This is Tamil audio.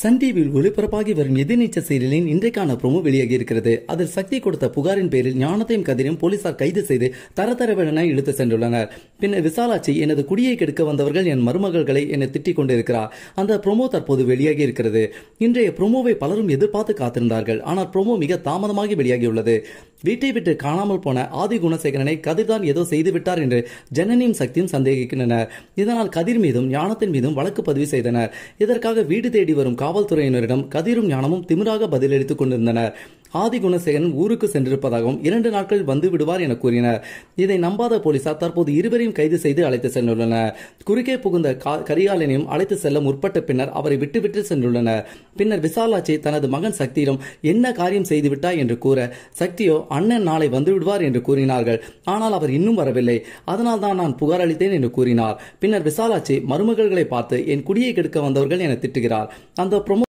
சன் டிவியில் ஒளிபரப்பாகி வரும் எதிர்நீச்ச சீரியலின் இன்றைக்கான ப்ரோமோ வெளியாகி இருக்கிறது அதில் சக்தி கொடுத்த புகாரின் பேரில் ஞானத்தையும் கதிரையும் போலீசார் கைது செய்து தரதரவென இழுத்து சென்றுள்ளனர் பின்னர் விசாலாட்சி எனது குடியை கெடுக்க வந்தவர்கள் என் மருமகள்களை என்னை திட்டிக் கொண்டிருக்கிறார் அந்த ப்ரோமோ தற்போது வெளியாகி இருக்கிறது இன்றைய ப்ரோமோவை பலரும் எதிர்பார்த்து காத்திருந்தார்கள் ஆனால் ப்ரோமோ மிக தாமதமாகி வெளியாகியுள்ளது வீட்டை விட்டு காணாமல் போன ஆதி குணசேகரனை கதிர்தான் ஏதோ செய்துவிட்டார் என்று ஜனனியும் சக்தியும் சந்தேகிக்கின்றனர் இதனால் கதிர் மீதும் ஞானத்தின் மீதும் வழக்கு பதிவு செய்தனர் இதற்காக வீடு தேடி வரும் காவல்துறையினரிடம் கதிரும் ஞானமும் திமிராக பதிலளித்துக் கொண்டிருந்தனர் குணசேகரன் ஊருக்கு சென்றிருப்பதாகவும் இரண்டு நாட்கள் வந்து விடுவார் என கூறினர் இதை நம்பாத போலீசார் தற்போது இருவரையும் கைது செய்து அழைத்து சென்றுள்ளனர் குறுக்கே புகுந்த கரிகாலனையும் அழைத்து செல்ல முற்பட்ட பின்னர் அவரை விட்டுவிட்டு சென்றுள்ளனர் பின்னர் விசாலாட்சி தனது மகன் சக்தியிடம் என்ன காரியம் செய்துவிட்டார் என்று கூற சக்தியோ அண்ணன் நாளை வந்து விடுவார் என்று கூறினார்கள் ஆனால் அவர் இன்னும் வரவில்லை அதனால் தான் நான் புகார் அளித்தேன் என்று கூறினார் பின்னர் விசாலாட்சி மருமகள்களை பார்த்து என் குடியை கெடுக்க வந்தவர்கள் என திட்டுகிறார் அந்த